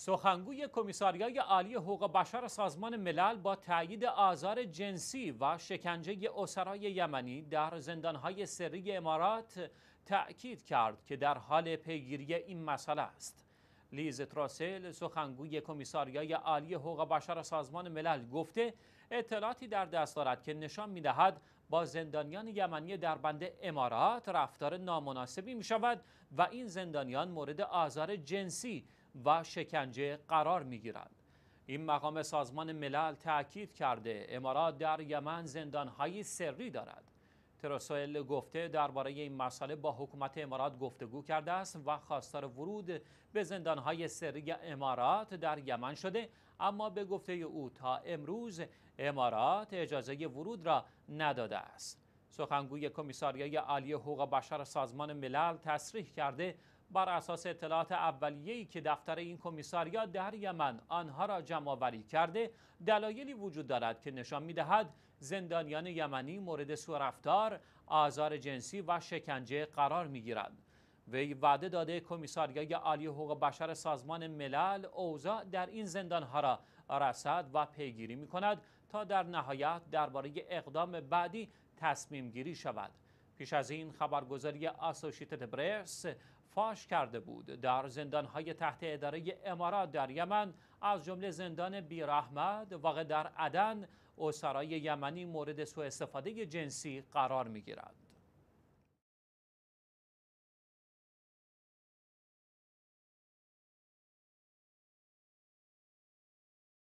سخنگوی کمیساریای عالی حقوق بشر سازمان ملل با تایید آزار جنسی و شکنجه اسرای یمنی در زندانهای سری امارات تأکید کرد که در حال پیگیری این مسئله است. لیز تراسل سخنگوی کمیساریای عالی حقوق بشر سازمان ملل گفته اطلاعاتی در دست دارد که نشان می‌دهد با زندانیان یمنی در بند امارات رفتار نامناسبی می‌شود و این زندانیان مورد آزار جنسی و شکنجه قرار می گیرند. این مقام سازمان ملل تأکید کرده امارات در یمن زندانهایی سری دارد ترسوئل گفته درباره این مسئله با حکومت امارات گفتگو کرده است و خواستار ورود به زندانهای سری امارات در یمن شده اما به گفته او تا امروز امارات اجازه ورود را نداده است سخنگوی کمیساریای عالی حقوق بشر سازمان ملل تصریح کرده بر اساس اطلاعات اولیه‌ای که دفتر این کمیساریا در یمن آنها را جمع‌آوری کرده دلایلی وجود دارد که نشان می‌دهد زندانیان یمنی مورد سوء رفتار، آزار جنسی و شکنجه قرار می‌گیرند. وی وعده داده کمیساریای عالی حقوق بشر سازمان ملل اوضاع در این زندان‌ها را رسد و پیگیری می‌کند تا در نهایت درباره اقدام بعدی تصمیم گیری شود. پیش از این خبرگزاری اسوشیتد برس فاش کرده بود در زندان های تحت اداره امارات در یمن از جمله زندان بیرحمد واقع در عدن اسرای یمنی مورد سوء استفاده جنسی قرار می گیرند.